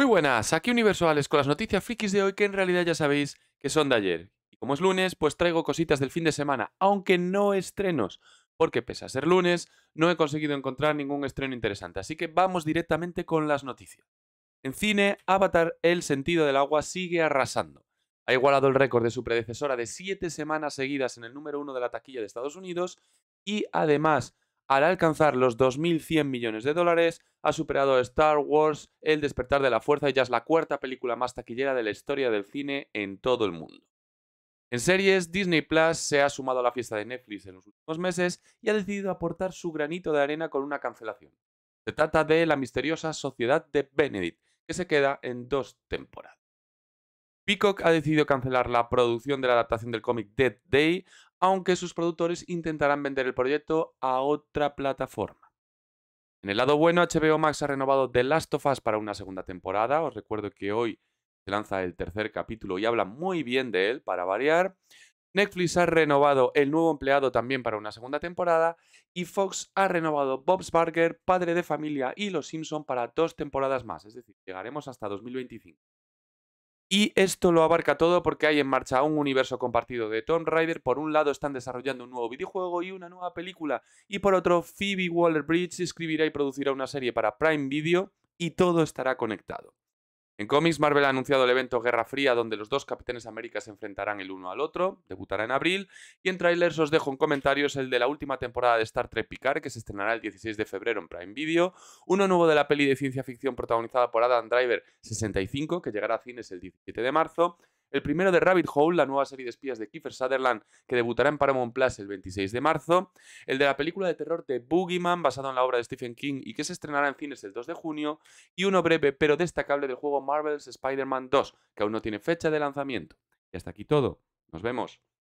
Muy buenas, aquí Universales con las noticias frikis de hoy que en realidad ya sabéis que son de ayer. Y como es lunes, pues traigo cositas del fin de semana, aunque no estrenos, porque pese a ser lunes, no he conseguido encontrar ningún estreno interesante. Así que vamos directamente con las noticias. En cine, Avatar El sentido del agua sigue arrasando. Ha igualado el récord de su predecesora de 7 semanas seguidas en el número 1 de la taquilla de Estados Unidos y además al alcanzar los 2.100 millones de dólares, ha superado a Star Wars, El despertar de la fuerza y ya es la cuarta película más taquillera de la historia del cine en todo el mundo. En series, Disney Plus se ha sumado a la fiesta de Netflix en los últimos meses y ha decidido aportar su granito de arena con una cancelación. Se trata de la misteriosa Sociedad de Benedict, que se queda en dos temporadas. Peacock ha decidido cancelar la producción de la adaptación del cómic Dead Day, aunque sus productores intentarán vender el proyecto a otra plataforma. En el lado bueno, HBO Max ha renovado The Last of Us para una segunda temporada. Os recuerdo que hoy se lanza el tercer capítulo y habla muy bien de él, para variar. Netflix ha renovado El nuevo empleado también para una segunda temporada y Fox ha renovado Bob's Burger, Padre de Familia y Los Simpson para dos temporadas más, es decir, llegaremos hasta 2025. Y esto lo abarca todo porque hay en marcha un universo compartido de Tomb Raider. Por un lado están desarrollando un nuevo videojuego y una nueva película. Y por otro, Phoebe Waller-Bridge escribirá y producirá una serie para Prime Video y todo estará conectado. En cómics, Marvel ha anunciado el evento Guerra Fría, donde los dos Capitanes América se enfrentarán el uno al otro, debutará en abril, y en trailers os dejo en comentarios el de la última temporada de Star Trek Picard, que se estrenará el 16 de febrero en Prime Video, uno nuevo de la peli de ciencia ficción protagonizada por Adam Driver 65, que llegará a cines el 17 de marzo, el primero de Rabbit Hole, la nueva serie de espías de Kiefer Sutherland que debutará en Paramount Plus el 26 de marzo. El de la película de terror de Boogeyman, basado en la obra de Stephen King y que se estrenará en cines el 2 de junio. Y uno breve pero destacable del juego Marvel's Spider-Man 2, que aún no tiene fecha de lanzamiento. Y hasta aquí todo. Nos vemos.